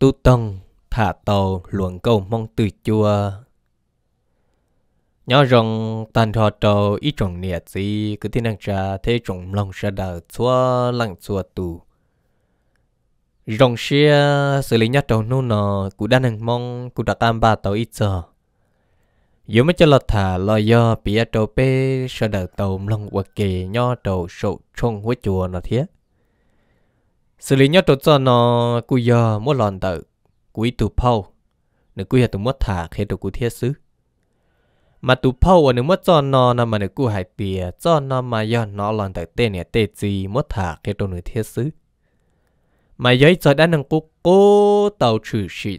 tu tông thả tàu luận cầu mong từ chùa, nhỏ rồng tàn thọ trầu ít trọng nhiệt gì cứ tin năng trà thế trọng lòng sẽ đào xua lăng xua tù rồng xia xử lý nhất trầu nô nọ cụ đang năng mong cụ đã tam ba tàu ít giờ dù mới cho lọt thả lo do bị trầu pê sợ đào tàu lòng hoặc kề nho trầu sổ trông hối chùa nọ thiết xử lý nhất cho nó cú giờ mỗi lần tự cúi tụ phâu nếu cú giờ tụ mất thả khi tụ cú thiết xứ mà tụ phâu ở nếu mất cho nó nằm mà nếu cú hải bìa cho nó mà giờ nó lần tự tên này tê gì mất thả khi tụ nửa thiết xứ mà giấy cho đã nâng cú cố tàu trừ sĩ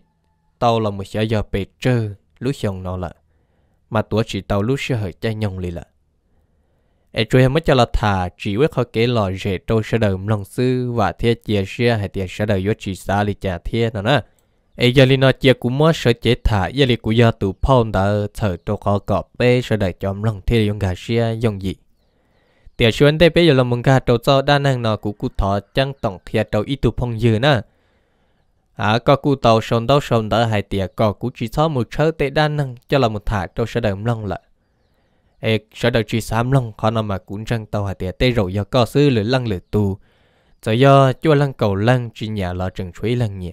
tàu là một giờ giờ bề trơ lúc xong nó lại mà tuổi chỉ tàu lúc sẽ hơi chay nhông lì lại ai chơi mới cho là thả chỉ với họ kể lò rẻ tôi sẽ đợi lòng sư và thiết chia sẻ hay thiết sẽ đợi vô chỉ xa lì trả thiết nó nè ai giờ lì nó chia cũng mất sẽ chế thả giờ lì cũng do tụ phong đã thở tôi có cọp bê sẽ đợi cho lòng thiên dùng gà xe dùng gì tiệt xuân đây bây giờ là mừng gà trâu cho đa năng nó của cụ thọ chẳng tổng thiết trâu ít tụ phong dừa nè à có cụ tàu sông đâu sông đỡ hai tiệt có cụ chỉ cho một chơi tệ đa năng cho là một thả trâu sẽ đợi lòng lại ê sợ đầu chỉ sám lăng khó nào mà cũng răng tàu hạt tiệt tê rồi do co sư lửa lăng lửa tu giờ do chua lăng cầu lăng chỉ nhà lọ trần chuối lăng nhẹ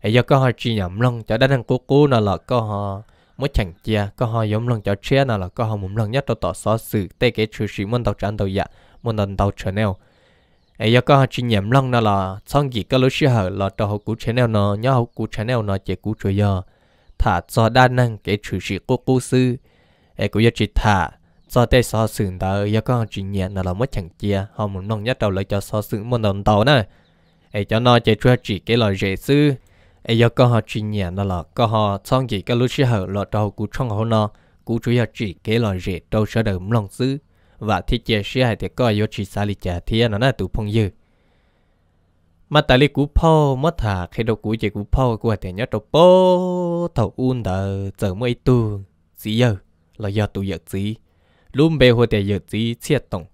ê do co họ chỉ nhầm lăng cho đã đang cố cố nào là co họ mới chẳng chia co họ giống lăng cho chia nào là co họ muốn lăng nhất tàu tỏ xó sự tê cái chữ sĩ môn tàu tràn tàu dạ môn tàu tàu channel ấy co họ chỉ nhầm lòng nó là xong gì có lối sư hở là cho học cũ channel nó nhớ học cũ channel nó chỉ cũ chơi giờ thả cho đa năng cái chủ sĩ cố cố sư ai cũng chỉ thả cho tay so sướng đó yêu con chỉ nhẹ là làm mất chẳng chia họ muốn nông nhất đầu lấy cho so sướng một đồng tàu nè ai cho nó chỉ cho chỉ cái lời dễ sư ai yêu con họ chỉ nhẹ là là con họ xong gì cái lúc xí hở là đầu cú trong họ nó cú chủ yếu chỉ cái lời dễ đâu sẽ được lòng sư và thiết chế xí hại thì có yêu chỉ xa lì chả thì nó là tụ phong dư mà tại lý cú mất thả khi đâu cú chỉ cú phô của thể nhớ đâu bố thầu un đờ giờ mới tu gì là do tụi giật gì luôn bề hồ để giật gì chia tông.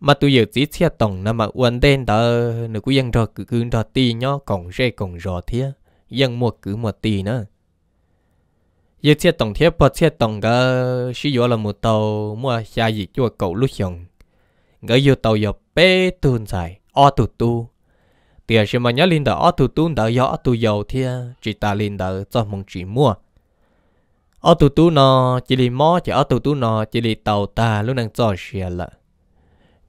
mà tụi giật gì chia tông, nằm ở uẩn đen đó nó cứ dân trò cứ cứ trò tì nhó còn rê còn rò thía dân mua cứ mua tì nữa giờ chia tông thiết bớt chia tông cái sử dụng là một tàu mua xa gì cho cậu lúc chồng người yêu tàu giờ bê tuôn dài o tụ tu Tiếc mà nhớ linh đó o tụ tu đã gió tụ dầu thia chỉ ta linh đó cho mong chỉ mua ở tụ tụ nó chỉ lì mò chỉ ở tụ tụ nó chỉ lì tàu ta luôn đang cho xe là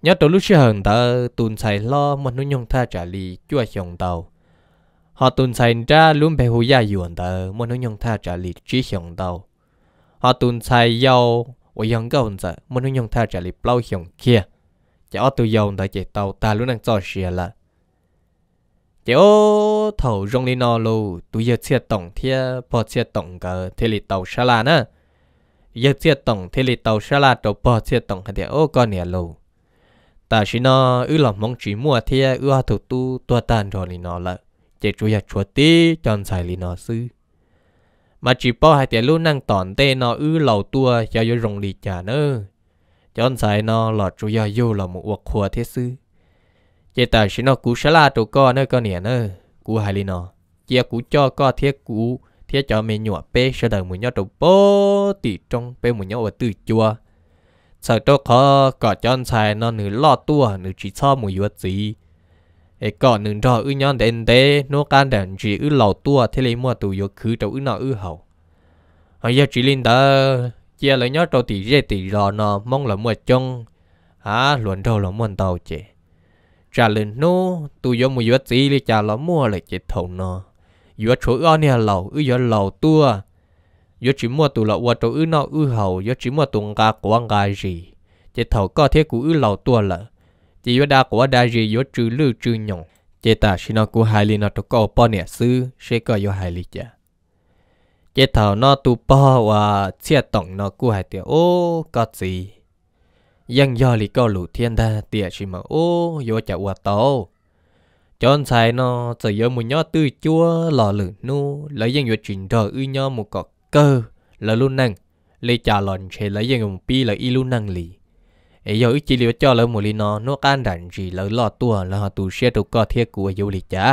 nhớ tổ lúc xưa hận ta tụn xài lo mà nó nhung tha trả li chua chồng tàu họ tụn xài ra luôn bè hồ gia yuan ta mà nó nhung tha trả li chỉ chồng tàu họ tụn xài giàu ở yang gạo ta mà nó nhung tha trả li bao chồng kia chỉ ở tụ giàu ta chỉ tàu ta luôn đang cho xe là Tiểu thầu rong lên nó lù, tụi giờ chia tổng thia, bỏ chia tổng cờ, thế lì tàu xa là nữa. Giờ chia tổng thế lì tàu xa là tàu bỏ chia tổng hả tiểu con nè lù. Ta chỉ nó ư lòng mong chỉ mua thia, ư hoa thủ tu, tua tàn rồi lì nó lợ. Chế chú giờ chúa tí, chọn xài lì nó sư. Mà chỉ bỏ hả tiểu lù năng tỏn tê nó ư lầu tua, cho yo rong lì chả nữa. Chọn xài nó lọt chú giờ yêu là một uộc khua thế sư chế ta chỉ nó cú sá la chỗ co nơi con nè nơi cú hai li nó chia cú cho co thiết cú thiết cho mình nhọ pe sơ đời mùi nhọ chỗ bố tỷ trong pe mùi nhọ ở từ chua sợ chỗ khó cọ chân sai nó nửa lo tua nửa chỉ cho mùi vật gì ấy cọ nửa trò ư nhon đen đê nô can đèn chỉ ư lo tua thế lấy mua tù yuột khứ chỗ ư nọ ư hậu ở giờ chỉ linh đó chia lấy nhọ chỗ tỷ dễ tỷ rò nó mong là mua chung à luận trâu là muốn tàu chè trả lời nó tu do mu vật gì để trả lo mua lại chết thầu nó vừa chỗ ở nè lầu ư vừa lầu tua vừa chỉ mua tu lậu qua chỗ ư nó ư hầu vừa chỉ mua tụ gà của gà gì chết thầu có thế cũ ư lầu tua lợ chỉ vừa đa của đa gì vừa trừ lư trừ nhộng chết ta xin nó cũ hai linh nó tu có bao nè sư sẽ có vô hai linh chả chết thầu nó tu bao và chia tổng nó cũ hai tiểu ô có gì ยังยอลิก็หลุเทียนดาเตียชิมาโอ้ยจะอวดโตจนใส่นอจะยอมุญยอตื้อจัวหล่อหลือนู่แล้วยังยอจินดออื้อยอมุกอกเกอแล้วลุ่นนั่งเลยจ่าหล่อนเชแล้วยังมุปีแล้วอีลุ่นนั่งลีเอ้ยออีจิเลียวจ่อแล้วมุลีนอนัวการดันจีแล้วหล่อตัวแล้วตูเชียตุก็เทียกูอายุลิจ้า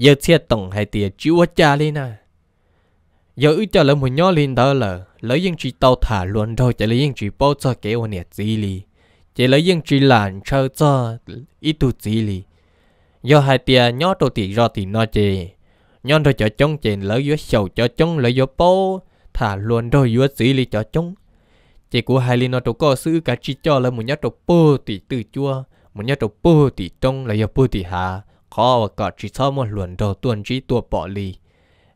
เยอะเทียตงให้เตียจิวจ้าเลยนะ giờ ư cho lỡ một nhó lên đó là lỡ dân chỉ tàu thả luôn rồi chỉ lỡ dân chỉ bao cho cái ô nhiệt gì li chỉ lỡ dân chỉ làm cho cho ít tu gì li do hai tia nhó đầu tỷ do thì nó chê nhon rồi cho chống chèn lỡ yếu sầu cho chống lỡ yếu bao thả luôn rồi yếu gì li cho chống chỉ của hai linh nó đâu có sự cả chỉ cho lỡ một nhỏ đầu bơ thì từ chua một nhỏ đầu bơ thì trong lỡ yếu bơ thì hà khó và cả chỉ sau một luận đầu tuần chỉ tua bỏ li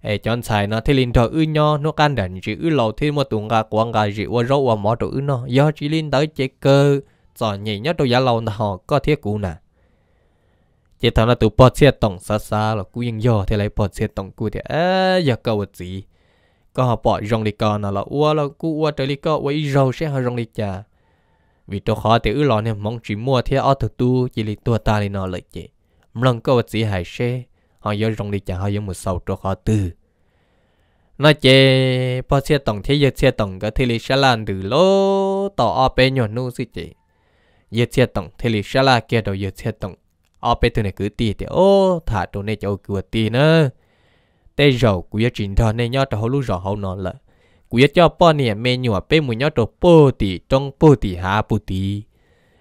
ê chọn xài nó thì linh trò ư nho nó can đàn chỉ ư lầu một tuần gà quăng gà chỉ qua rau qua mỏ trò nó do chỉ linh tới chế cơ cho nhỉ nhất đồ giá lầu họ có thiết cũ nè chỉ thằng là tụ bỏ xe tổng xa xa là cú yên do thì lấy bỏ xe tổng cú thì á giờ cầu gì có bỏ rong đi con là ua là cú ua trời đi con quay rau sẽ họ rong đi chà vì tôi khó thì ư lò nên mong chỉ mua theo ở tu chỉ là tua ta đi nó lợi chế lần cầu gì hại xe họ yếu rong đi chả họ yếu một sâu cho họ từ nó chê bao xe tổng thế giới xe tổng cái thế lý sẽ làm từ lô tỏ ở bên nhỏ nu gì chị giới xe tổng thế lý sẽ là kia đầu giới xe tổng ở bên từ này cứ tì thì ô thả đồ này cho cửa tì nữa tê rầu cứ giờ trình thọ này nhớ cho họ lúc rầu họ nó là cứ giờ cho bao nè mẹ nhỏ bên muốn nhớ cho bố tì trong bố tì hạ bố tì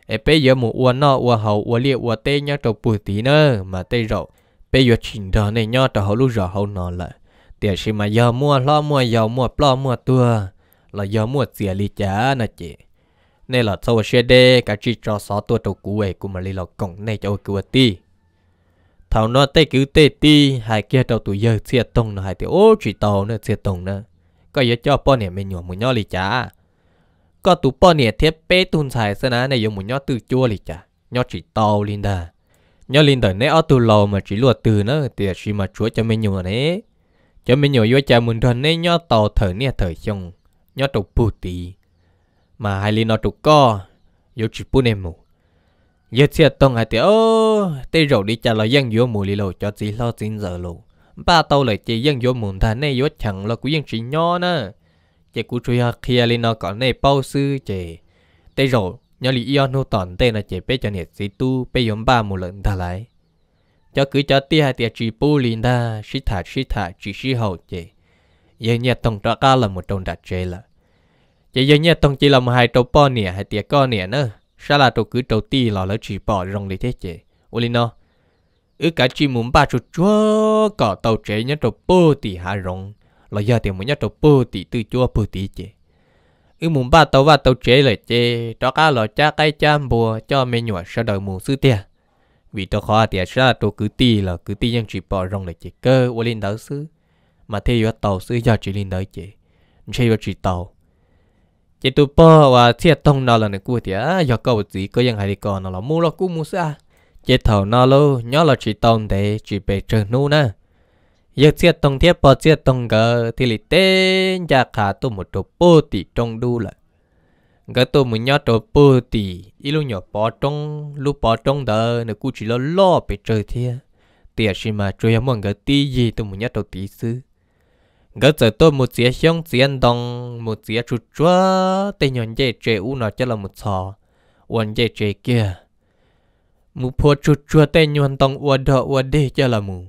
ở bên giờ mù uốn nọ uốn hậu uốn liệt uốn tê nhớ cho bố tì nữa mà tê rầu bây giờ chỉnh đó này nhớ cho họ lúc giờ họ nó lại tiền gì mà giờ mua lo mua giờ mua lo mua tua là giờ mua tiền lì chả nè chị nên là sau xe đê cả chỉ cho sáu tua đầu cũ ấy cũng mà lì lọ cổng này cho cũ ti thảo nó tê cứ tê ti hai kia đầu tụi giờ xe tông nó hai tiểu ô chỉ tàu nữa xe tông nữa có giờ cho bọn này mình nhỏ một nhỏ lì chả có tụi bọn này thiết bê tuôn xài xem nè này dùng một nhỏ từ chua lì chả nhỏ chỉ tàu linda nhớ linh đời nãy ở tu lâu mà chỉ lùa từ nó thì chỉ mà chúa cho mình nhiều đấy cho mình nhiều với cha mình thân nên nhớ tàu thở nè thở xong nhớ trụ bù tì mà hai linh nó trụ co yếu chỉ bù nè mù giờ xe tông hai ô tê rồi đi cha là dân vô mù lì lầu cho chỉ lo chín giờ lù ba tàu lại chỉ dân vô mù thân nên yếu chẳng là của dân chỉ nhỏ nữa chỉ của chúa kia linh nó còn nè bao sư chỉ tê rồi nhớ lý yêu nô tòn tên là chế bé cho nhiệt sĩ tu bé yếm ba một lần thà lại cho cứ cho tia hai tia chỉ bu liền ta sĩ thả sĩ thả chỉ sĩ hậu chế giờ nhà tông trọ ca là một trong đặc chế là chế giờ nhà tông chỉ là một hai trâu po nè hai tia co nè nữa sao là trâu cứ trâu ti lò lỡ chỉ bỏ rong lý thế chế ulino ứ cả chỉ muốn ba chút chua, cỏ tàu chế nhớ trâu po tì hà rong là giờ thì muốn nhớ trâu po tì từ chua po tì chế ư mùng ba tàu ba tàu chế lại chế đó cá lò cha cái cha bùa cho mẹ nhỏ sau đời mùng sư tia vì tôi khó tia ra tôi cứ ti là cứ ti nhân chỉ bỏ rong lại chế cơ ô lên đỡ sư mà thế yo tàu sư do chỉ lên đỡ chế chế yo chỉ tàu chế tôi bỏ và thiệt tông nó là người cua tia à, do câu gì cơ nhân hay đi còn nó là mua lo cú mua sa à. chế thầu nó lâu nhớ là chỉ tông để chỉ về trường nô nè yêu chia tông thiết bỏ chia tông gờ thì lì tên gia khá tu một chỗ bố tỷ trong đu lại gờ tu một nhát chỗ bố tỷ ý lúc nhỏ bỏ trong lúc bỏ trong đờ nó cũng chỉ lo lo bị chơi thiệt tiệt gì mà chơi mong gờ tí gì tu một nhát chỗ tí xứ gỡ giờ tu một chiếc xong chiến đồng một chiếc chút chúa tên nhọn dây trẻ u nó cho là một sò uốn dây trẻ kia một phố chút chúa tên nhọn đồng uốn đỏ uốn đi cho là mù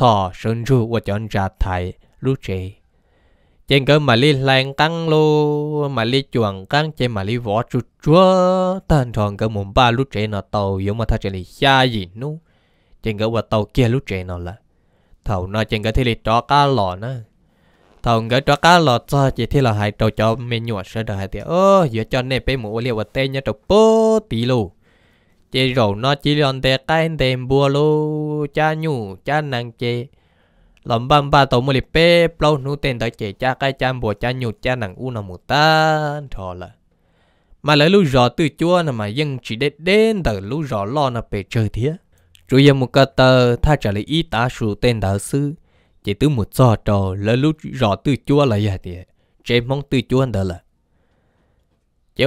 cho sơn ru và chọn ra thầy lúc chế trên cơ mà li lan căng lô mà li chuồng căng trên mà li vỏ chút chúa tan tròn cơ muốn ba lúc chế nó tàu giống mà thay chỉ li xa gì nu trên cơ và tàu kia lúc chế nó là thầu nó trên cơ thì li trọ cá lò nó, thằng cái trọ cá lọt cho chỉ thế là hai trâu cho mình nhọ sợ đời thì ơ giờ cho nên bé mũ liều và tên nhá trâu bố tí luôn chế rổ nó chỉ lòn tè cái tèm bùa lô cha nhủ cha nàng chế lòng băm ba tổ một liệp bê lâu nu tên tới chế cha cái cha bùa cha nhủ cha nàng u nào một ta thọ là mà lấy lúc rõ từ chua là mà dân chỉ đến đến từ lúc rõ lo là về chơi thiế rồi yếu một cái tờ tha trả lời ý tá sù tên đạo sư chỉ từ một trò trò lấy lúc rõ từ chua là gì thế, chế mong từ chua đó là chứ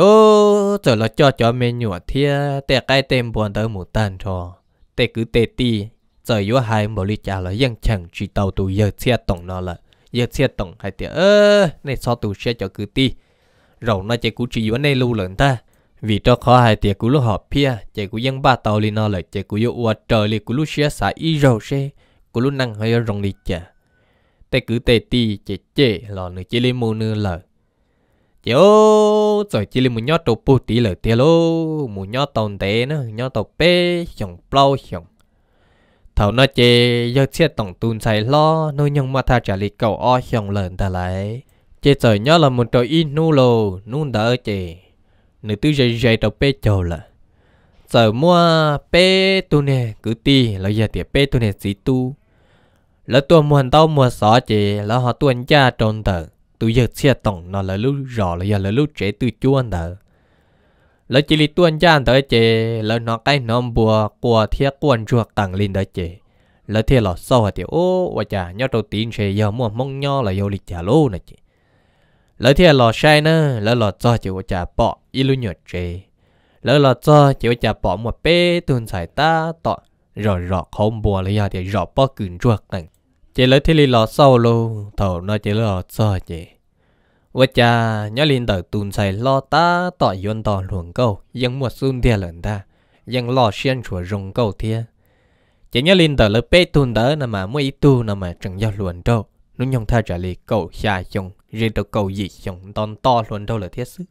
giờ là cho cho mình nhụa thia tè cái tem buồn tới một tàn cho tè cứ tè ti giờ yếu hai một lít trả là dân chẳng chỉ tàu tù giờ xe tổng nó là giờ xe tổng hay tè ơ này so tù xe cho cứ ti rồi nó chạy cú chỉ yếu này lưu lần ta vì cho khó hai tè cú lúc họp pia chạy cú dân ba tàu li nó là chạy cú yếu uа trời liền cú lúc xe xả y rồi xe cú lúc năng hơi rong lít chả, tè cứ tè ti chạy chạy lò nữa chỉ li mua nữa lời yo rồi chỉ là một nhát tàu bút tí lời tiền lô một nhát tàu té nữa nhát tàu bê chồng plau chồng thầu nó chê giờ chết tổng tùn xài lo nuôi nhung mà tha trả lì cầu o chồng lợn ta lại chê trời nhớ là một trò in nu lô nu đỡ chê nữ tư dây dây tàu bê chầu là giờ mua bê tu nè cứ ti là giờ tiệp bê tu nè gì tu lỡ tuần mua tao mua sọ chê lỡ họ tuần cha trôn tờ tôi giờ xe tổng nó là lúc rõ là giờ là lúc trẻ từ anh đó lỡ chỉ li tuân gian tới chị lỡ nó cái nón bùa của thiết quân ruột tặng lên tới chị lỡ thiết lọ sau hả tiểu ô và chả nhau đầu tiên sẽ giờ mua mong nho là yêu lịch trả lô này chị lỡ thiết lọ sai nữa lỡ lọ cho chị và chả bỏ y lu nhọt chị lỡ lọ cho chị và chả bỏ một bê tuần sải ta tọ rõ rõ không bùa là giờ thì rõ bỏ cứng ruột tặng chỉ lấy thì lì lọ sâu luôn thầu nó chỉ lọ sợ chị vợ cha nhớ linh đợi tùn sai lo ta tỏ yun tỏ luồng câu dân một xuân thia lần ta dân lo xuyên chùa rồng câu thia chỉ nhớ linh đợi lớp bé tùn đỡ nằm mà mới tu nằm mà chẳng giao luồng đâu nó nhông tha trả lời câu xa chồng rồi tụ câu gì chồng đòn to luồng đâu là thiết sự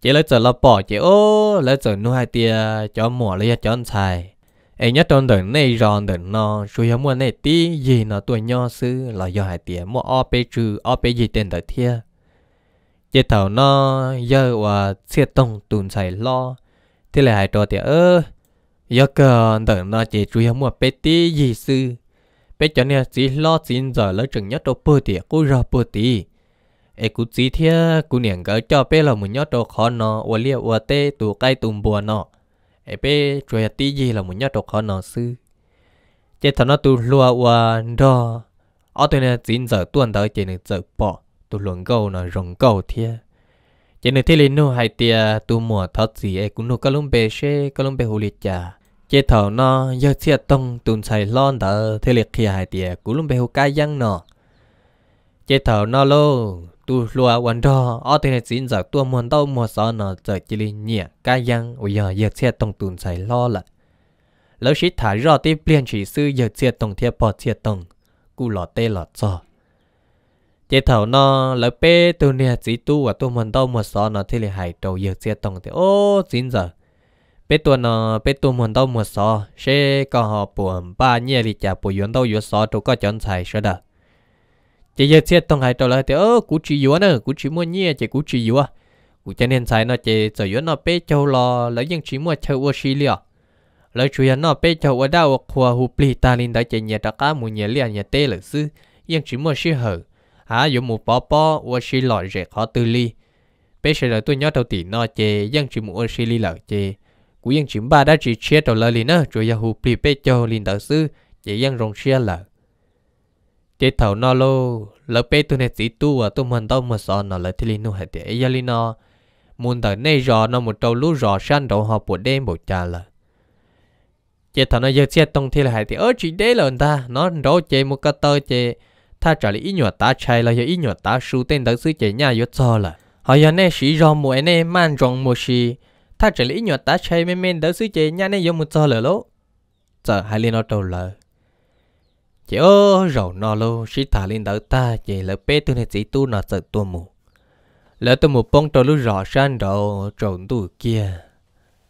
chỉ lấy giờ lo bỏ chỉ ô lấy giờ nuôi hai tia cho mỏ lấy cho anh xài ấy nhất trong đời này ròn đời nó suy hôm mua này tí gì nó tuổi nhỏ sư là do hại tiền mua o bê trừ o bê gì tiền đời thia chế thầu nó giờ và xe tông tùn xài lo thế là hai trò tiền ơ giờ cờ đời nó chỉ suy hôm mua bê tí gì sư bê cho nên chỉ lo xin giờ lấy chừng nhất trong bơ tiền cũng ra bơ tí ấy cũng chỉ thia cũng niệm gỡ cho bê là một nhất trong khó nó và liệu và tê tụ cái tùng bùa nó ai bé rồi tí gì là muốn nhớ đọc họ nó sư chế thằng nó tu lúa qua đó ở đây là chính giờ tuần tới chế này giờ bỏ tu luồng câu nó rồng câu thiệt chế này thế lên nu hai tia tu mùa thất gì ai cũng nu các lông bề xe các lông bề hồ liệt chả chế thằng nó giờ chia tông tuần xài lon đó thế liệt kia hai tia cũng lông bề hồ cay giăng nọ chế thằng nó luôn tu lúa quan đó ở đây chính giờ tua muốn đâu mua sao nó giờ chỉ là nhẹ cái yang bây giờ giờ xe tông tùn xài lo là lỡ sĩ thả rõ tiếp liền chỉ sư giờ xe tông thiệp bỏ xe tông cú lọ tê lọ cho chế thầu nó lỡ bê tu nè chỉ tu và tu muốn đâu mua sao nó thì là hại đầu giờ xe tông thì ô chính giờ bê tu nó bê tu muốn đâu mua sao sẽ có họ buồn ba nhẹ li chả buồn đâu yếu sao đâu có chọn xài sao đó chỉ giờ xét tông hải trở lại thì ơ cú chỉ yếu nữa cú chỉ muốn nhia chỉ cú chỉ yếu cú chân nên sai nó chỉ giờ yếu nó bé châu lo lấy những chỉ muốn châu ô xí liọ lấy chuyện nó bé châu ở đâu khoa hụp lì ta linh đã chỉ nhẹ đã cá muốn nhẹ liền nhẹ tê lử sư những chỉ muốn xí hở à yếu một bó bó ô xí lọ rẻ khó tư li bé sẽ là tôi nhớ đầu tỷ nó chỉ những chỉ muốn ô xí li lợ chỉ cú những chỉ ba đã chỉ chia trở lại liền nữa rồi hụp lì bé châu linh đã sư chỉ những rong xí lợ chế thầu nó lô lỡ bé tôi này chỉ tu à tu mình đâu mà sợ nó lỡ thì nó hết để giờ linh nó muốn tới nay rõ nó một trâu lú rõ san đầu họ buổi đêm buổi trà là chế thầu nó giờ chết tông thì là hết thì ở chỉ đế là người ta nó rõ chế một cái tơ chế tha trả lý ít nhỏ ta chạy là giờ ít nhỏ ta su tên tới sư chế nhà yếu cho là họ giờ này sĩ rõ mùa này man rong mùa sĩ tha trả lý ít nhỏ ta chạy men men tới sư chế nhà này giống một cho là lỗ giờ hai linh nó trâu lời chị ô rầu nó lô sĩ thả lên đầu ta chị lỡ bé tôi này chỉ tu nó sợ tu mù lỡ tôi một bông trâu lúc rõ san đầu trộn tu kia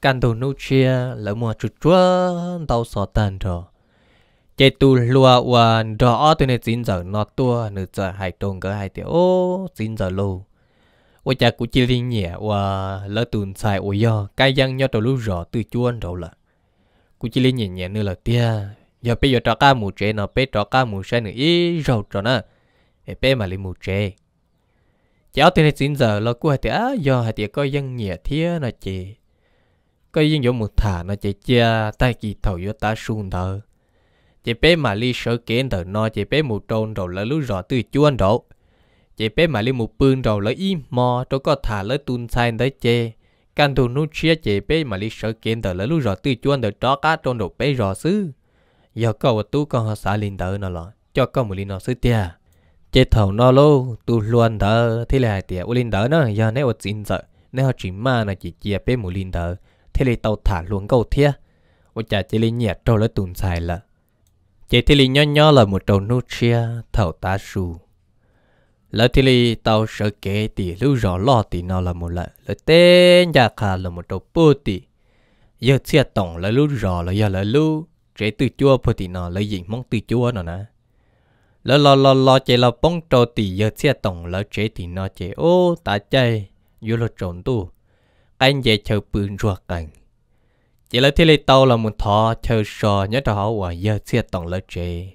căn tu nô chia lỡ mua chút chúa tàu sọ tàn rồi chị tu lùa hoàn rõ tôi này xin giờ nó tua nửa giờ hai tuần cỡ hai tiếng ô xin giờ lâu ôi cha cũng chỉ linh nhẹ và lỡ tuần xài ôi do cái răng nhau trâu lúc rõ từ chuôn rồi là cũng chỉ linh nhẹ nhẹ nữa là tia giờ bây giờ trọ cá mù chế nó bây trọ cá mù xe nữa ít rau trọ nè để bây mà lấy mù chế cháu tên chín giờ lo cua thì á do hai tiệt coi dân nhẹ thía nó chị có dân dỗ một thả nó chị chia tay kỳ thầu vô ta sung thờ chị bé mà li sợ kén thờ nó chị bé mù trôn rồi lỡ lú rõ từ chuan rồi chị bé mà li mù bươn rồi lỡ im mò rồi có thả lỡ tuôn sai tới chê can thù nút chia chị bé mà li sợ kiến thờ lỡ lú rõ từ chuan rồi đó cá trôn đồ bé rõ xứ giờ có tu con họ xả linh tớ nó lo cho con một linh nó sứ tia chế thầu nó lô tu luôn tớ thế là tia u linh tớ nó giờ nếu ở chín giờ nếu chỉ ma nó chỉ chia bé một linh tớ thế là tàu thả luôn câu thiệt, u chả chỉ linh nhẹ trâu lấy tùn xài là chế thế linh nhỏ nhỏ là một trâu nu chia thầu tá su lỡ thì li tàu sợ kế thì lưu rõ lo thì nó là một lợi lỡ tên nhà khả là một trâu bô thì giờ chia tổng là lưu rõ là giờ là lưu trẻ từ chua phô thì nó lấy gì mong từ chua nó nè lỡ lo lo lo chạy lo bông trâu thì giờ xe tổng lỡ trẻ thì nó chạy ô ta chạy vô lo trốn tu anh về chờ bươn ruột cảnh chỉ là thế lấy tàu là một thọ chờ sò nhớ cho họ quả giờ xe tổng lỡ rễ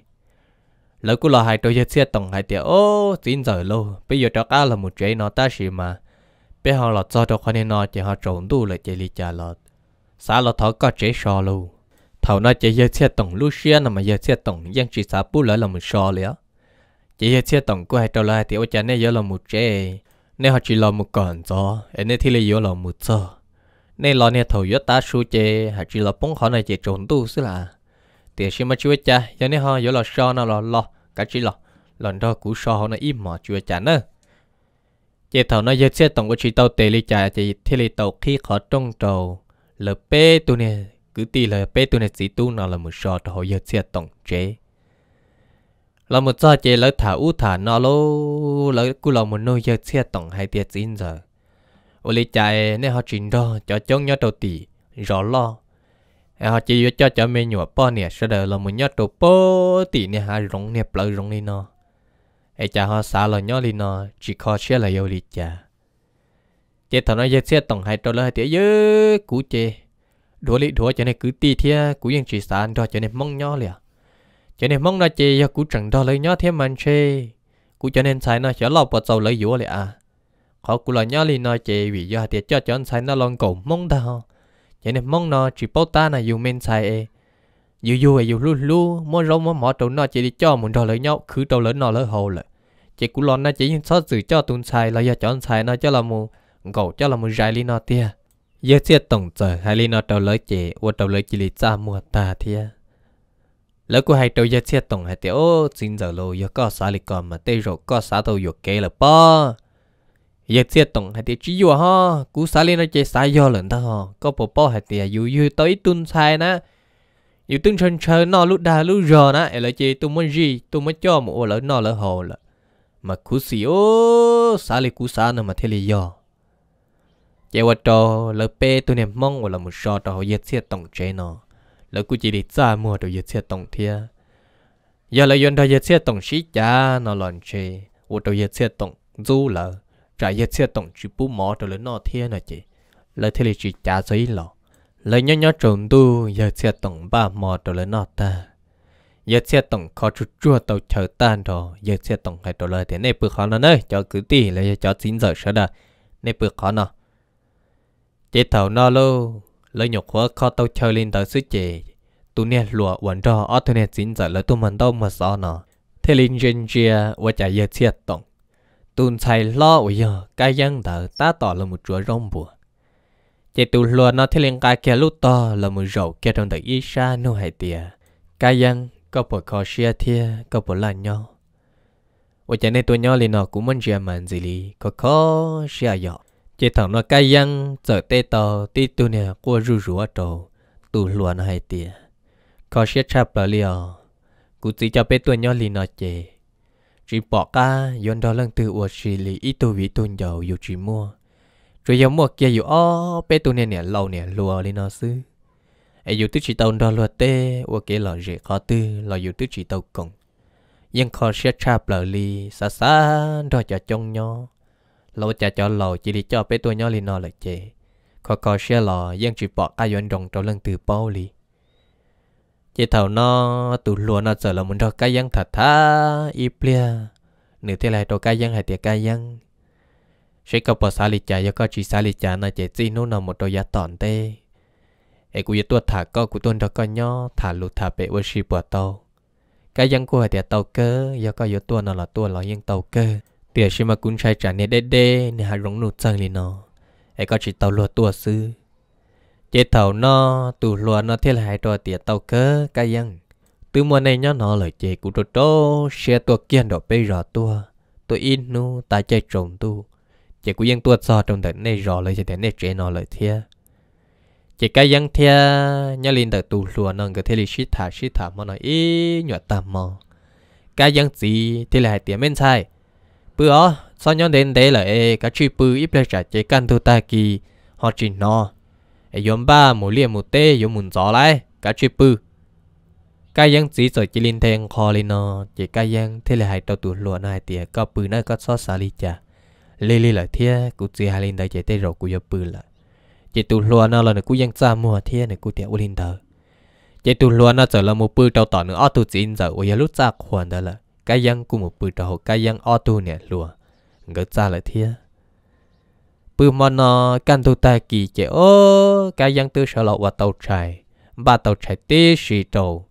lỡ cũng lo hai đôi giờ xe tổng hai tiệt ô xin giờ lâu bây giờ cho cá là một rễ nó ta gì mà bây họ lo cho cho khoan nó chỉ họ trốn tu lại chạy đi trả lọt xã lo thọ có rễ sò luôn thầu nó chỉ giờ xe tổng lúc xe mà giờ xe tổng dân chỉ xã bù lại là một so liền chỉ giờ xe tổng của hai trâu lại thì ở cha này giờ là một chế nên họ chỉ là một cẩn gió em nên thì là giờ là một giờ nên lo nên thầu giờ ta số chế họ chỉ là bông họ này chỉ trốn tu xí là thì xem mà chưa cha giờ nên họ giờ là so nào là lo cả chỉ là lần đó cú so họ nó im mà chưa cha nữa chỉ thầu nói giờ xe tổng của chỉ tàu tề li cha chỉ thì li tàu khi họ trông trầu lp tu nè cứ tì là bé tu này tu nó là một sọ cho họ giờ chia tổng chế là một sọ chế lỡ thả u thả nó lô lỡ cú là một nôi giờ chia tổng hai tiệt chín giờ ô lý chạy nên họ trình đó cho chống nhớ đầu tì rõ lo họ chỉ cho cho mình nhọ po nè sau đó là một nhớ đầu po tì nè hà rong nè lỡ rong đi nó ai cha họ xả lo nhớ đi nó chỉ khó xe là yêu lý cha chế thằng nó giờ chia tổng hai trâu lỡ hai tiệt dư cú chế đùa lì đùa cho nên cứ ti thia cú yên chỉ sản đó cho nên mong nhó liền cho nên mong nó chê cho cú chẳng đó lấy nhó thêm mình chê cú cho nên sai nó chở lọc vào sau lấy dúa liền à họ cú là nhó lì nó chê vì do tiệt cho cho anh sai nó lon cổ mong đâu cho nên mong nó chỉ bảo ta là dùng men sai e dù dù e dù lu lu mua rau mua mỏ trâu nó chê đi cho muốn đồ lấy nhau cứ đồ lớn nó lỡ hồ lại chỉ cú lon nó chỉ những sót sự cho tuần sai là do cho anh sai nó cho là mù gầu cho là mù dài lì nó tia giờ sẽ tổng trời hai lý nó đầu lỡ chị và đầu lỡ chỉ lý cha mua ta thia lỡ của hai đầu giờ sẽ tổng hai tiểu ô xin giờ lô giờ có xá lý còn mà tê rồi có xá tàu giờ kê là bơ giờ sẽ tổng hai tiểu chỉ vừa ha cú xá lý nó chơi xá do lần ta ha có bộ bơ hai tiểu dù dù tới tuần sai ná, dù tuân trần chơi nó lúc đa lúc giờ nè lỡ chị tu mới gì tu mới cho một lỡ nó lỡ hồ lỡ mà cú xíu xá lý cú xá nó mà thế lý do giờ vợ trò lỡ bé, tụi niệm mong là một sọ trò giết xe tổng chế nó lỡ cứ chỉ đi xa mua đồ giết xe tổng thia giờ lại yon đồ giết xe tổng sĩ cha nó lòn chế vợ đồ giết xe tổng du lỡ trả giết xe tổng chỉ bù mỏ đồ lỡ nó thia nè chị lỡ thế là chỉ cha giấy lọ lỡ nhỏ nhỏ trộn tu giết xe tổng ba mỏ đồ lỡ nó ta giờ xe tổng khó chút chua tàu chờ tan đồ giờ xe tổng hay đồ lời thế này bữa khó nó nơi cho cứ tì là cho chín giờ sẽ đã này bữa khó nó Chị thảo nó lô, lợi nhục hóa khó tao chơi lên tới suy chế tu nè lùa quán trò ở tụ nè chính giờ lấy tu mình đâu mà sợ nó. Thế linh dân chia, và chả dơ chết tổng. Tụn chạy lo ủi giờ, cái dân thở ta tỏ là một chúa rong bùa. chế tu lùa nó thế linh cái kia lúc to là một rậu kia trong đời y xa nô hải tìa. Cái dân, có bộ khó xia thia, có bộ là nhau. Và chả nên tu nhau lên nó cũng muốn chia màn gì lì, có khó xia dọc chỉ thằng nó cay răng giờ tê tờ tí tu nè qua rú rú ở trầu tu luôn hai tiệt có sẽ chắp lại liều cụ chỉ cho bé tuổi nhỏ lì nó chế chỉ bỏ ca yon đó lần từ ua xì lì ít tu vi tu giàu yêu chỉ mua rồi giờ mua kia yêu ó bé tu nè nè lâu nè lùa lì nó xứ ai yêu tức chỉ tàu đó lùa tê ua kia lò rể khó tư lò yêu tức chỉ tàu cổng nhưng khó sẽ chắp lại li xa xa đó cho trông nhau เราจะจอเราจิริจอไปตัวย่อลีนอเลยเจขอขอเช่อหลอยังจีปอกายันดงตัวเรื่องตือเป้าลีเจเท่านอตุลัวนอเจอเรามันดอกกายังถัดท้าอีเปลี่ยหนึ่งท่าไรตัวกายังหายเตียกายัง ใช้กับภาษาลิจายก็จีสาลิจานาเจจีนู้นอหมดตัวยาตอนเต้ไอ้กูยตัวถาก็กูต้นดอกก็ย่อถาลุถาเปวชีปวดเตากายังกูหายเตียเตาเกอยก็ยตัวนั่นละตัวเรายังเตาเกอเดี๋ยวชิมากุนชายจานเนี่ยเด้ๆเนี่ยหารงหนูจังเลยเนาะไอ้ก็ชิเตาลัวตัวซื้อเจ้าเต่าเนาะตูลัวเนาะเท่าไหร่ตัวเตี๋ยเต่าเก้อกายังตัวมันในย้อนเนาะเลยเจ้ากูโตโตเชียตัวเกี้ยนดอกไปรอตัวตัวอินนูตาใจจงตูเจ้ากูยังตัวซอตรงแต่ในรอเลยจะแต่ในเจนอเลยเทียเจ้าก็ยังเทียเนี่ยลินแต่ตูลัวนั่งก็เทลิชิถาชิถามันหน่อยอีหยดตามมองก็ยังสีเท่าไหร่เตี๋ยไม่ใช่ bữa ó sao nhóm đến đây là ê cá chi bự ít là trả chế căn thu ta kỳ họ chỉ nó ê yếm ba mù liềm mù tê yếm mù gió lại cá chi bự cái yếm chỉ sợ chỉ linh thèn kho lên nó chỉ cái yếm thế là hai tàu tụi lụa này thì có bự nó có so xa li chả lê lê là thế cũng chỉ hai linh đây chạy tê rồi cũng yếm bự là, chỉ tụ lụa nó là nó cũng yang xa mua thế này cũng tiệm ulin đời chỉ tụ lụa nó trở là một bự tàu tỏ nữa ở tụ chín giờ ôi lúc ra khoản đó là cái dân của một bự trò cái dân ô tu nè lùa ngỡ ra là thế, bự mòn nó căn tu ta kỳ chế ô cái dân tư sợ lọ và tàu chạy ba tàu chạy tê xì trầu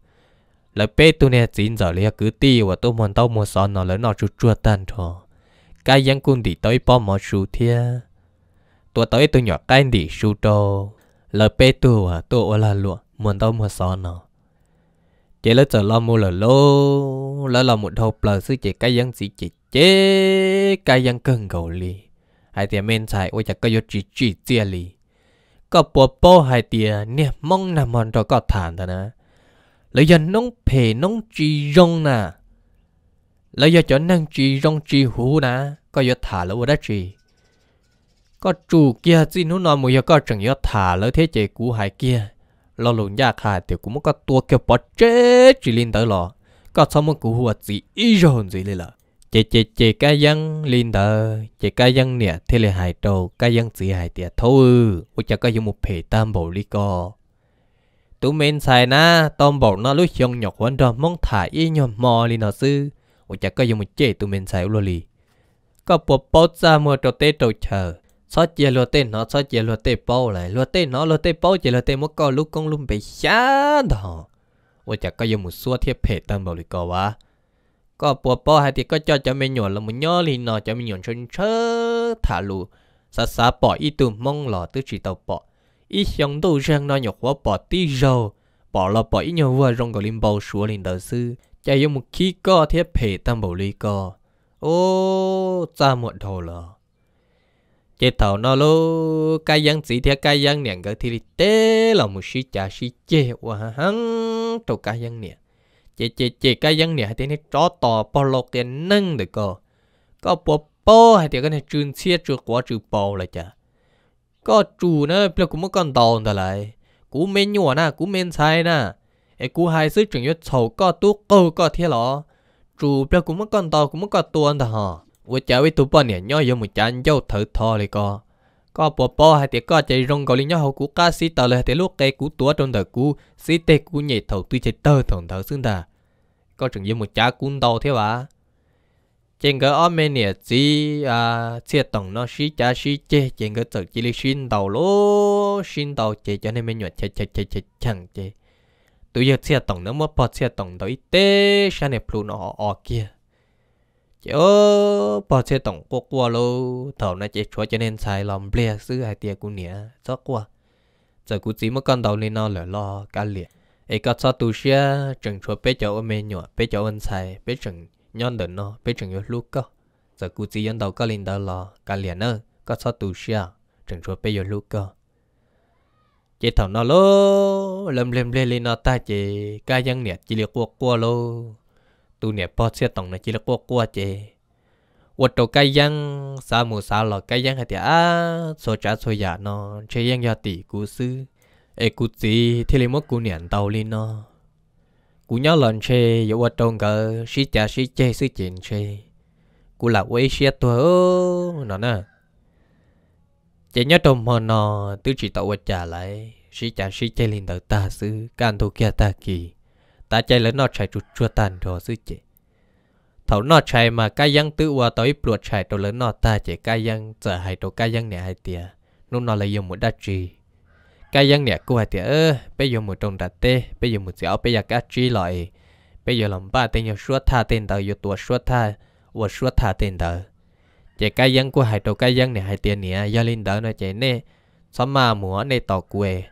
lại bê tu nè chín giờ lấy cứ tì và tôi mòn tàu mua son nó lấy nó chua chua tan thò cái dân cũng đi tới bom mò su thế, tôi tới tôi nhỏ cái đi su trầu lời bê tu à tôi ô là lụa mòn tàu mua son nó chị lấy chờ lo mua lờ lô lấy là một hộp lờ sư chị cái dân sĩ chị chế cái dân cưng gầu lì hai tiền men xài ôi chả cái vô chỉ chỉ chia lì có bộ bố hai tiền nè mong nằm mòn rồi có thản ta nè lấy dân nông phê nông chỉ rong nè lấy giờ cho năng chỉ rong chỉ hú nè có vô thả lỡ đó chỉ có chủ kia chỉ nó nói mùi có chẳng vô thả lỡ thế chế cũ hai kia lo lộn nhà khả thì cũng có tua kêu bỏ chết chỉ lên tới lò có sao mà cũng huật gì ý rồi gì lên là chê chê chê cá dân lên tới chê cá dân nè thế là hại trâu cá dân chỉ hại tiệt thôi ôi chả có dùng một phe tam bộ đi co tụi mình xài na tam bộ nó lúc xong nhọc hơn rồi mong thả y nhom mò lên nó sư ôi chả có dùng một chê tụi mình xài luôn lì có bộ bốt ra mưa trâu tê trâu chờ sao chia lúa tê nó sao chia lúa tê bao lại lúa tê nó lúa tê bao chia lúa tê mất co lúc con lùm bị xa đó ôi chắc có dùng một số thiết phệ tân bảo lý co quá có bùa bao hay thì có cho cho mình nhồi là một nhớ liền nó cho mình nhồi chân chớ thả lù sa sa bỏ ít tù mong lò tứ chỉ tàu bỏ ít xong đâu rằng nó nhọc quá bỏ tí rầu bỏ là bỏ ít nhiều vừa rong gọi lim bao xuống liền đầu sư chạy dùng một khí có thiết phệ tân bảo lý co ô cha muộn thầu rồi chế thầu nó lô cái dân chỉ thì cái dân nè cái thì tế là một sĩ trả sĩ chế và hắn trụ cái dân nè chế chế chế cái dân nè thì nó chó tò bỏ lô cái nâng được cơ có bỏ bỏ hay thì cái này trường xe trừ quá trừ bỏ lại chả có chủ nó bây giờ cũng mất con tàu rồi lại cũng men nhỏ na cũng men sai na ấy cú hai sức chuyển cho sầu có tu câu có thế lọ chủ bây giờ cũng mất con tàu cũng mất con tuôn rồi hả 我家为都半年鸟有么讲究头套哩个，个婆婆还得个在用个哩鸟好古家洗头了，得 lúc cái cú tua trong đầu cú 洗 tay cú nhảy thầu tuy chạy tơ thằng thầu xưng ta, có chừng như một cha cún đầu thế bà. Trên cái Armenia chỉ à chia tổng nó xí cha xí chê trên cái tự chỉ lý xin đầu lố xin đầu chê cho nên mình nhuận chê chê chê chê chẳng chê. Tụi giờ chia tổng nó mất bỏ chia tổng tới tê sao này plu nó ở chị ơ bỏ xe tổng quốc qua lô thầu này chị chúa cho nên xài lòng bia xứ hai tia của nĩa cho qua giờ cũng chỉ mới con đầu lên nó lỡ lo cả liệt ấy cả sao tu xe chẳng chúa bé cháu ôm mẹ nhỏ bé cháu ăn sai bé chẳng nhon đến nó bé chẳng yếu lúc cơ giờ cũng chỉ yên đầu cả lên đó lo cả liệt nữa cả sao tu xe chẳng chúa bé yếu lúc cơ chị thầu nó lô lầm lầm lên lên nó ta chị ca dân nĩa chỉ liệt quốc qua lô tu nè po xe tổng này chỉ là qua qua chê vật đầu cây giang sa mù sa lò cây giang hay thì à số trả số giả nó chơi giang gia tỷ cú sư ê cú gì thì lấy mất cú nền tàu lên nó cú nhớ lần chơi dẫu vật trong cờ sĩ trả sĩ chơi sĩ chuyện chơi cú là quấy xe tôi nó nè chỉ nhớ trong hồn nó tứ chỉ tạo vật trả lại sĩ trả sĩ chơi lên đầu ta sư can thu kia ta kỳ ta chạy lên nó chạy chút chua tàn rồi chứ chị thấu nó chạy mà cái dân tự hòa tới pluột chạy tôi lớn nó ta chạy cái dân giờ hại tổ cái dân này hay tiệt nó nó lại dùng một đá trì cái dân này cô hay tiệt ơ bây giờ một trồng đặt tê bây giờ một dẻo bây giờ cái trì lại bây giờ làm ba tên nhau suốt tha tên tờ giờ tua suốt tha và suốt tha tên tờ chạy cái dân của hai tổ cái dân này hay tiệt này do lên đỡ nó chạy nè sao mà múa nè tỏ quê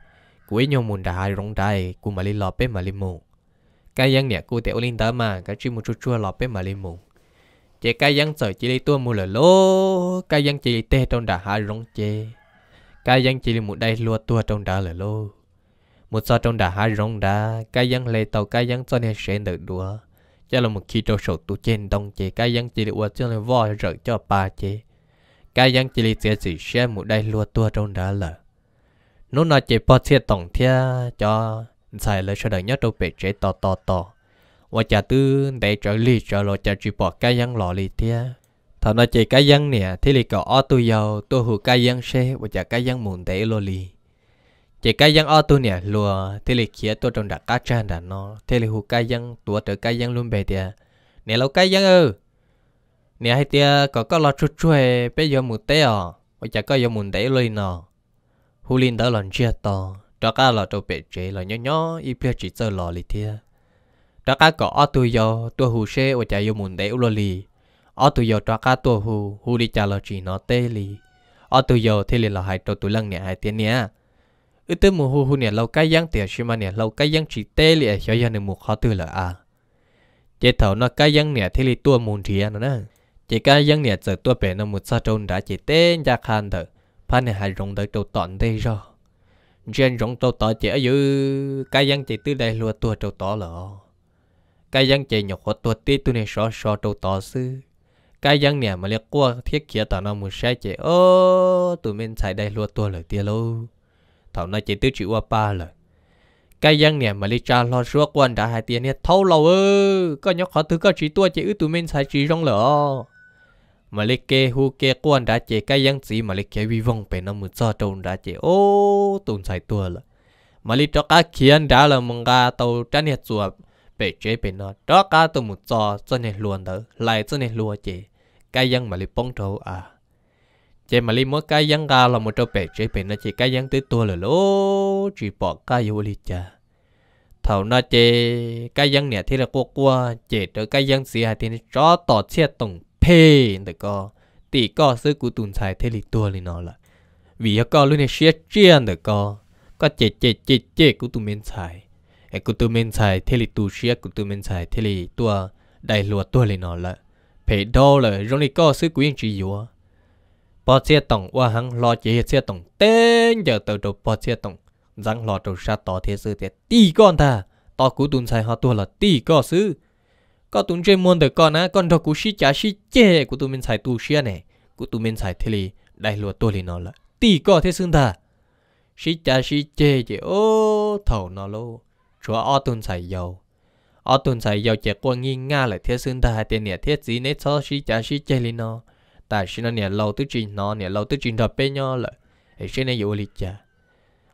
quế nhau muốn đại rong đại của mà lên lọ, bên mà lên mù cái dân nè cụ tiểu linh tới mà cái chim một chút chua lọp bếp mà lên mùng chế cái dân sợ chỉ đi tua mua lời lô cái dân chỉ đi tê trong đà hạ rong chê cái dân chỉ đi một đây lua tua trong đà lời lô một so trong đà hạ rong đà cái dân lê tàu cái dân cho nên sẽ được đùa cho là một khi trâu sổ tu trên đông chế cái dân chỉ đi uất cho nên voi rợ cho ba chế cái dân chỉ đi sẽ chỉ xem một đây lua tua trong đà lời nó nói chế bỏ thiết tổng thia cho giải là sau đó nhất đâu bị chế to to to và chả tư để trở lì trở lo chả chỉ bỏ cái răng lọ lì thia thằng nó chỉ cái răng nè thế lì cậu ở tôi giàu tôi hù cái răng xe và chả cái răng muốn để lo lì chỉ cái răng ở tôi nè lùa thế lì kia tôi trong đặt cá trang đã nó thế lì hù cái răng tôi trở cái răng luôn bề thia nè lâu cái răng ơ, nè hay tia có có lo chút chuê bây giờ muốn té à và chả có giờ muốn để lo lì nọ hù lì đó lần chia to đó cá là trâu bể chế là nhỏ nhỏ ít biết chỉ sơ lò lì thia đó cá có ở tuổi yo, tuổi hù xe ở chạy yêu muốn để u lò lì ở tuổi yo đó cá tuổi hù hù đi chả là chỉ nó tê lì ở tuổi yo thì là hai trâu tuổi lăng nè hai tiền nè ư tư mù hù hù nè lâu cái giang tiền xí mà nè lâu cái giang chỉ tê lì cho dân nè mù khó tư là à chế thầu nó cái giang nè thì lì tua muốn thia nó nè chỉ cái giang nè giờ tua bể nó một sa trâu đã chỉ tê nhà khan thở phan nè hai rồng tới trâu tọn tê rồi riêng rộng tàu tỏ chỉ ở dưới cái dân chỉ từ đây lùa tua trâu tỏ lỡ cái dân chỉ nhọc hoạt tua tí tu này sò sò trâu tỏ sư cái dân nè mà liệt qua thiết kia tỏ nó muốn sai chỉ ô tụi mình chạy đây lùa tua lỡ tia lâu thảo nó chỉ tứ chịu qua ba lỡ cái dân nè mà lý cha lo suốt quân đã hai tiền nè thâu lâu ơ có nhọc khó thứ có chỉ tua chỉ ư tụi mình sai chỉ rong lỡ mà lê kê hu kê quan đã chế cái yang gì mà lê kê vi vong bên nó mượn cho trâu đã chế ô tụn sai tua là mà lê cho cá khiến đã là mong cá tàu tránh hết chuột bể chế bên nó đó cá tàu mượn cho cho nên luôn đó lại cho nên luôn chế cái yang mà lê bông trâu à chế mà lê mỗi cái yang cá là một trâu bể chế bên nó chế cái yang tới tua là lô chỉ bỏ cái yêu lịch cha thầu nó chế cái dân nè thì là cô qua chế tới cái dân xì hà thì nó cho tỏ xe tổng phê tự co tỷ co sư cú tùn sai thế lịch tua lên nó là vì có luôn này xia chiên tự co có chết chết chết chết cú tùn men sai, hay cú tùn men sai thế lịch tu xia cú tùn men sai thế lịch tua đại lúa tua lên nó là phê đô là rồi này co sư cú yên chỉ yếu bỏ xe tổng qua hắn lo chế xe tổng tên giờ tàu đầu bỏ xe tổng răng lo đầu sát tỏ thế sư thế tỷ con ta tỏ cú tùn sai họ tua là tỷ co sư có tụi chơi môn được con á con đó cú sĩ chả sĩ chê của tụi mình xài tu sĩ này của tụi mình xài thế li đại lúa tôi li nó là tì có thế xưng ta sĩ chả sĩ chê chê ô thầu nó lô chúa o tụi xài dầu ở tuần xài giàu trẻ qua nghi nga lại thiết xưng ta hai tiền nè thiết gì nét cho sĩ cha sĩ chơi lên nó tại sĩ nó nè lâu tứ trình nó nè lâu tứ trình đập bên nhau lại thì sĩ này dụ lịch cha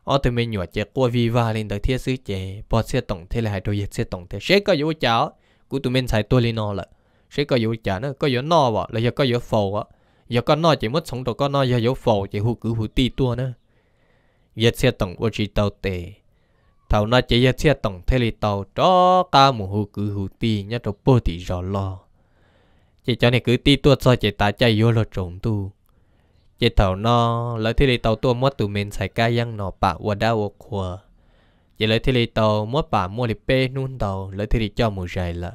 ở từ mình nhỏ trẻ qua vi va lên tới thiết sứ trẻ bỏ xe tổng thế là hai đôi dệt xe tổng thế sẽ có dụ cháu cú tụi mình xài tôi lên nó là sẽ có dụ chả nữa, có dụ nó vợ là giờ có dụ phò á giờ có nó chỉ mất sống đồ có nó giờ dụ phò chỉ hú cứ hú ti tua nữa giờ xe tổng ô chỉ tàu tệ thầu nó chỉ giờ xe tổng thế li tàu cho ca mù hú cứ hú ti nhá đồ bơ thì rõ lo chỉ cho này cứ ti tua cho chỉ ta chạy vô là trốn tu chỉ thầu nó lấy thế li tàu tua mất tụi mình xài ca răng nó bạc và đau khua chỉ lấy thì lì tàu mua bà mua lì bê nôn tàu lấy thì lì cho mù dài là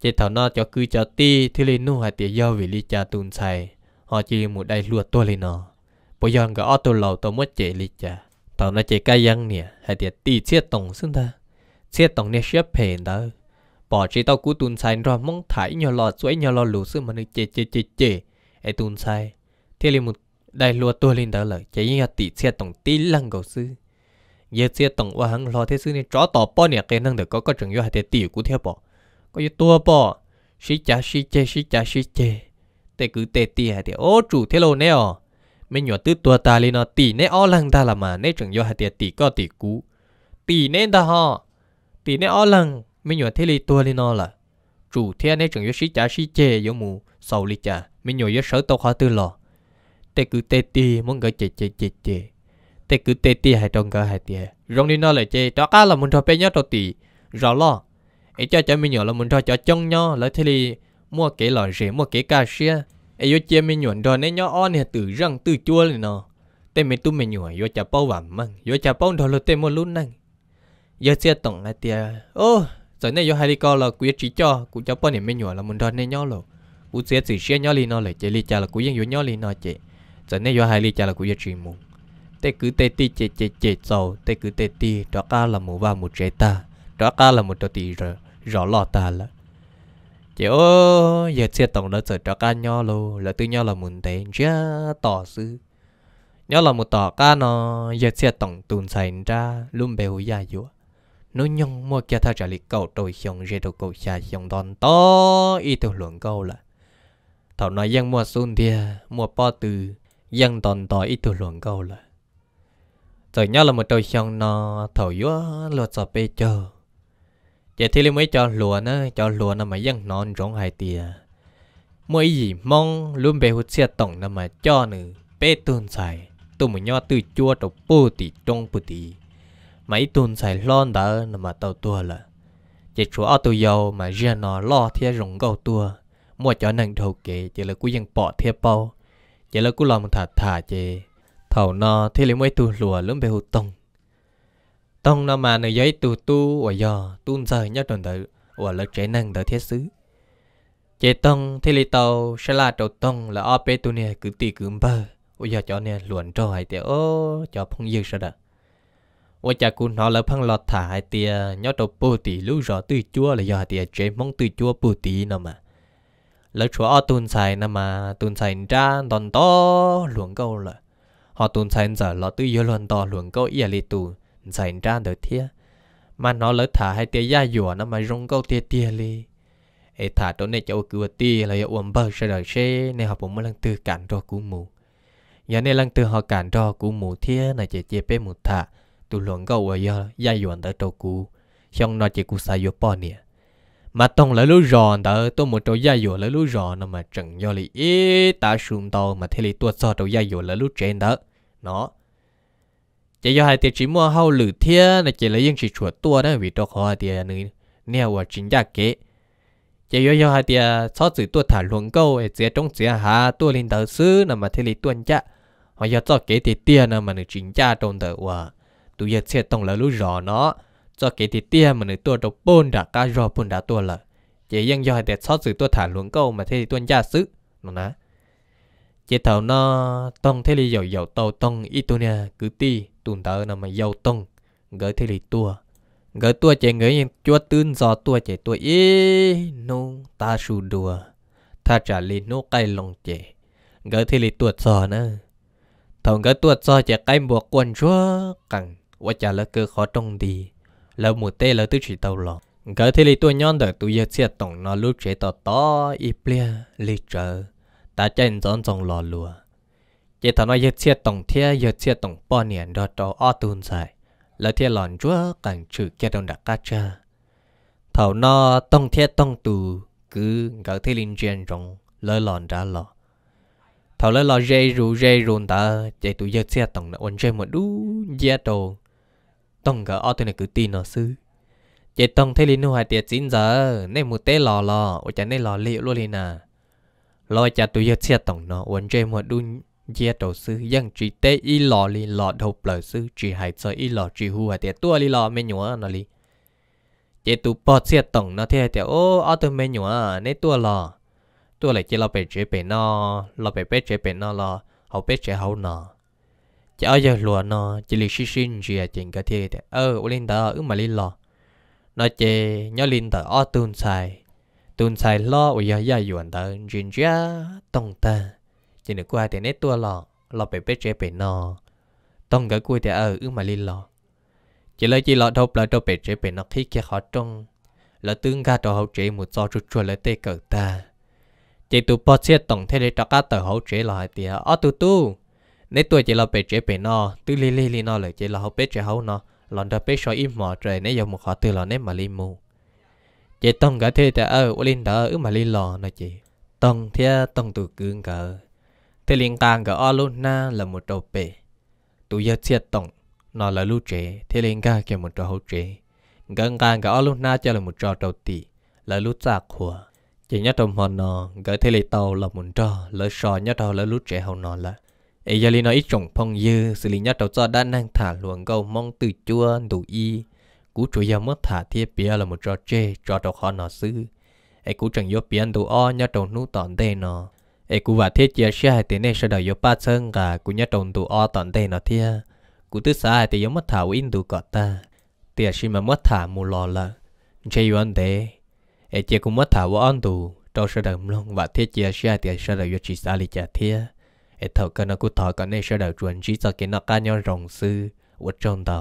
chỉ thảo nó cho cứ cho ti thì lì nu hai tiền do vì lì cha tùn xài họ chỉ một đại lùa tôi lên nó bây giờ cái ô tàu lầu tàu mất chế lì cha tàu nó chế cái răng nè hai tiền ti chết tổng xưng ta chết tổng nè xếp hèn đó bỏ chỉ tàu cứ tùn xài rồi mong thải nhỏ lò chuối nhỏ lò lù xứ mà nó chế chế chế chế ai tùn xài thì lì một đại lùa tôi lên đó là chế như ti chết tổng tí lăng cầu xứ giờ chia tổng qua hàng lo thế xứ này chó tỏ bò nè cái năng được có có trường yêu hạt thế tiểu của theo bò có yêu tua bò xí chả xí chê xí chả xí chê tê cứ tê tì hạt thế ô chủ thế lô mình nhỏ tứ tua ta lên nó tì nè o lăng ta là mà nè trường yêu hạt tì có tì cú tì nè ta ho tì nè o lăng mình nhỏ thế lì tua lên nó là chủ thế nè trường yêu xí chả xí chê giống mù sầu lì chả mình nhỏ yêu sợ tao khó tư lò tê cứ tê tì muốn gọi chê chê chê chê tê cứ tê tê hay trong cơ hay tê rong đi nó lại chê đó cá là muốn cho bé nhớ cho tì rõ lo ấy cho cho mình nhỏ là muốn cho cho chông nhau lấy thế li mua cái lò rẻ mua cái cà xia ấy cho chia mình nhuận rồi nên nhau on thì tự răng tự chua lên nó tê mình tu mình nhuận vô cho bao vặn măng vô cho bao đồ lo tê mua luôn năng giờ xe tổng là tê ô giờ này vô hai đi co là quý chỉ cho cũng cho bao này mình nhuận là muốn cho nên nhau rồi cũng sẽ chỉ xe nhau li nó lại chê li chả là cũng yên vô nhau li nó chê giờ này vô hai li chả là cũng yên chỉ muốn tê cứ tê ti chê chê chê sầu tê cứ tê ti đó ca là một ba một chế ta đó ca là một trò tì rồi rõ lọ ta là chị ô giờ xe tổng đó sợ đó ca nho lô là tư nho là muốn tế chưa tỏ sư nho là một tỏ ca nó giờ xe tổng tùn sành ra luôn bèo già dũa nó nhông mua kia tha trả lý cầu tôi xong rê đồ cầu xà xong đòn to y tôi luận câu là thảo nói dân mua xuân thia mua po từ dân đòn tỏ ít tôi luận câu là giờ nhau là một trò xong nó thầu yếu lột sợ bê chờ giờ thì mới cho lùa nó cho lùa nó mà dân non rong hai tia mỗi gì mong luôn bê hút xe tổng nó mà cho nữa bê tuôn xài tôi mà nho từ chua trọc bù tì trong bù tì mấy tuôn xài lon đỡ nó mà tàu tua là chỉ chúa ở tù dầu mà riêng nó lo theo rồng gầu tua mua cho nàng đầu kế chỉ là cú dân bỏ theo bao chỉ là cú lòng thả thả chỉ thầu nó thì lấy mấy tu lùa lớn về hụt tông tông nó mà nơi giấy tu tu và giờ tu rơi nhất tuần tới và lực trẻ năng tới thiết xứ chế tông thì lấy tàu sẽ là tàu tông là ở bên tu nè cứ tì cứ bơ ở giờ cho nè luận trâu hay tiệt ô cho phong dư sao đó ở chả cún họ là phăng lọt thả hai tiệt nhớ trầu bồ tì lưu rõ từ chúa là giờ tiệt chế mong từ chúa bồ tì nó mà lỡ chúa tuần xài nè mà tuần xài ra đòn to luồng câu là họ tùn sen giờ lọ tư yếu luận tỏ luận câu ý lì tù dành ra đời thia mà nó lỡ thả hai tia da dùa nó mà rung câu tia tia li ê thả chỗ này chỗ cửa tia là yếu uống bơ sẽ đời xe nên họ cũng mới lần tư cản trò cú mù giờ này lần tư họ cản trò cú mù thia này chỉ chế bê một thả tụ luận câu ở giờ da dùa tới chỗ cú xong nó chỉ cú sai yếu bỏ nè mà tông lại lú ròn đó tôi một trâu gia dụ lại lú ròn nó mà chẳng do lì ý ta xuống tàu mà thế lì tuột cho trâu gia dụ lại lú trên đó nó chỉ do hai tiệt chỉ mua hao lử thia là chỉ lấy những chỉ chuột tua đó vì tôi khó tiệt này neo và chính gia kế chỉ do do hai tiệt cho chữ tua thả luồng câu để dưới trong dưới hà tua lên đầu xứ, là mà thế lì tuân cha họ do cho kế tiệt tiệt là mà được chính gia trong đầu và tôi giờ sẽ tông lại lú ròn nó cho cái thì tia mà người tua đầu bôn đã cá rò bôn đã tua lợ chỉ dân do để xót sự tua thả luống câu mà thế thì tuân gia sứ nó nè chỉ thầu nó tông thế thì dầu dầu tàu tông nè, cứ ti tuần tới nó mà dầu tông gỡ thế thì tua gỡ tua chạy gỡ nhưng chúa tươn do tua chạy tua ý nung ta sù đùa tha trả lì nô cây lòng chạy, gỡ thế thì tua giò nè, thầu gỡ tua giò chạy cây buộc quần chúa cẳng quá trả lời cơ khó trông đi lâu một tê lâu tư chỉ tàu lọ cái thế lý tôi nhon được tôi giật xe tổng nó lúc chế tỏ to y plia lý trở ta chân dọn dọn lò lùa chế tàu nói giật xe tổng thia giật xe tổng bao niên đó cho o tuôn dài là thia lòn chúa càng trừ kia đông đặc cá cha thảo nó tông thia tông tù cứ cái thế linh chuyên rong lỡ lòn đã lò, thảo lỡ lò dây rù dây rùn ta chế tôi giật xe tổng nó ổn chơi một đu, giết đồ tông gỡ ô tên này cứ tin nó sư chế tông thấy linh hoài tiệt chín giờ nên một té lò lò ở chả nên lò liệu luôn liền à lo chả tụi giờ xe tổng nó uốn chơi một đun dê đầu sư dân chỉ té y lò li lò đầu bờ sư chỉ hại cho y lò chỉ hu hoài tiệt tua li lò mẹ nhúa nó li chế tụ bò xe tổng nó thế tiệt ô ô tên mẹ nhúa nên tua lò tua lại chế lò bể chế bể nó lò bể bể chế bể nó lò hậu bể chế hậu nó chỉ ở giờ lúa nó chỉ lì xí xí gì chuyện cái thế thế ờ u linh tờ ứ mà linh lo nó chỉ nhớ linh tờ ở tuần sai tuần sai lo u giờ giờ yuan tờ chuyện chia tông ta chỉ được qua thì nét tua lo lo bể bể chế bể nó tông cái cuối thì ờ ứ mà linh lo chỉ lấy chỉ lo đâu là đâu bể chế bể nó khi kia khó trông là tương ca trò hậu chế một do chút chua lấy tê cờ ta chỉ tụ bớt xe tổng thế để trò cá tờ hậu chế là thì tía ở tụ tụ nếu tôi chỉ là bé trẻ bé nó tư li li li nó là chỉ là học bé trẻ hậu nó lần đầu bé soi im mò trời nếu dùng một họ từ là nếu mà li mù chỉ tông cả thế ta ơ u linh đỡ ứ mà li lò nó chỉ tông thế tông tụ cứng cả thế liên tàng cả o luôn na là một đầu bé tụ giờ chia tông nó là lũ trẻ thế liên ca kia một trò hậu trẻ gần càng cả o luôn na cho là một trò đầu tỷ là lũ già khùa chỉ nhớ trong hòn nó gỡ thế lì tàu là một trò lỡ sò nhớ đầu là lũ trẻ hậu nó là ấy giờ nói ít trồng phong dư xử lý nhất đầu cho đã năng thả luồng câu mong từ chua đủ y cú chủ yếu mất thả thiết bia là một trò chê trò đầu khó nó sư. ấy cú chẳng yếu biến đủ o nhất đầu nút tòn tê nó ấy cú và thiết chia sẻ tiền này sẽ đầu yếu ba chân cả cú nhất đầu đủ o tòn tê nó thiê, cú tứ xa thì yếu mất thả in đủ cọt ta tiền xin mà mất thả mù lò là chê yếu ăn tê ấy chia cú mất thả vô ăn đủ trâu sẽ đầu lông và thiết chia sẻ tiền sẽ đầu yếu chỉ xa lì chả thiê. เอเถอะก็นักกูถอดกันในเสด็จจวนจีจะกินนักการยอนรองซื้อวัดจงเตา